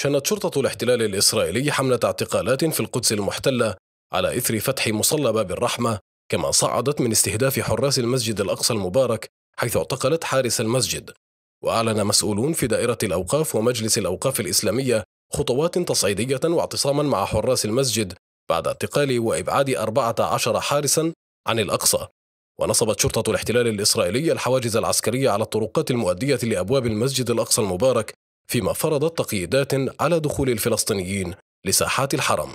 شنت شرطة الاحتلال الإسرائيلي حملة اعتقالات في القدس المحتلة على إثر فتح مصلى باب الرحمة كما صعدت من استهداف حراس المسجد الأقصى المبارك حيث اعتقلت حارس المسجد وأعلن مسؤولون في دائرة الأوقاف ومجلس الأوقاف الإسلامية خطوات تصعيدية واعتصاما مع حراس المسجد بعد اعتقال وإبعاد 14 حارسا عن الأقصى ونصبت شرطة الاحتلال الإسرائيلي الحواجز العسكرية على الطرقات المؤدية لأبواب المسجد الأقصى المبارك فيما فرضت تقييدات على دخول الفلسطينيين لساحات الحرم